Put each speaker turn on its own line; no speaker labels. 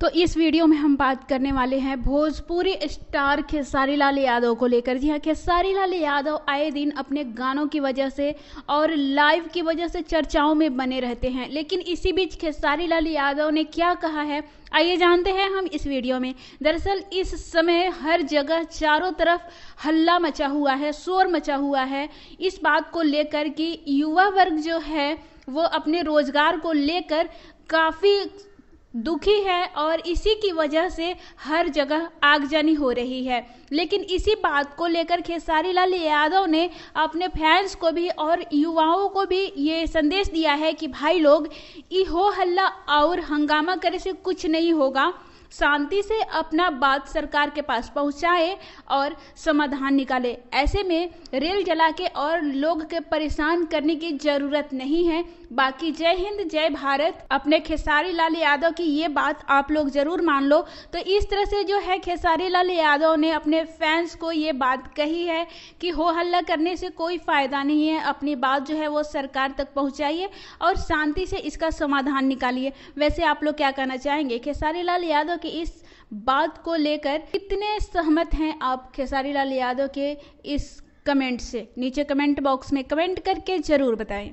तो इस वीडियो में हम बात करने वाले हैं भोजपुरी स्टार खेसारी लाल यादव को लेकर जी हाँ खेसारी लाल यादव आए दिन अपने गानों की वजह से और लाइव की वजह से चर्चाओं में बने रहते हैं लेकिन इसी बीच खेसारी लाल यादव ने क्या कहा है आइए जानते हैं हम इस वीडियो में दरअसल इस समय हर जगह चारों तरफ हल्ला मचा हुआ है शोर मचा हुआ है इस बात को लेकर कि युवा वर्ग जो है वो अपने रोजगार को लेकर काफ़ी दुखी है और इसी की वजह से हर जगह आगजनी हो रही है लेकिन इसी बात को लेकर खेसारी लाल यादव ने अपने फैंस को भी और युवाओं को भी ये संदेश दिया है कि भाई लोग ये हो हल्ला और हंगामा करे से कुछ नहीं होगा शांति से अपना बात सरकार के पास पहुंचाए और समाधान निकाले ऐसे में रेल जला के और लोग के परेशान करने की जरूरत नहीं है बाकी जय हिंद जय भारत अपने खेसारी लाल यादव की ये बात आप लोग जरूर मान लो तो इस तरह से जो है खेसारी लाल यादव ने अपने फैंस को ये बात कही है कि हो हल्ला करने से कोई फायदा नहीं है अपनी बात जो है वो सरकार तक पहुंचाइए और शांति से इसका समाधान निकालिए वैसे आप लोग क्या कहना चाहेंगे खेसारी लाल यादव कि इस बात को लेकर कितने सहमत हैं आप खेसारी लाल यादव के इस कमेंट से नीचे कमेंट बॉक्स में कमेंट करके जरूर बताएं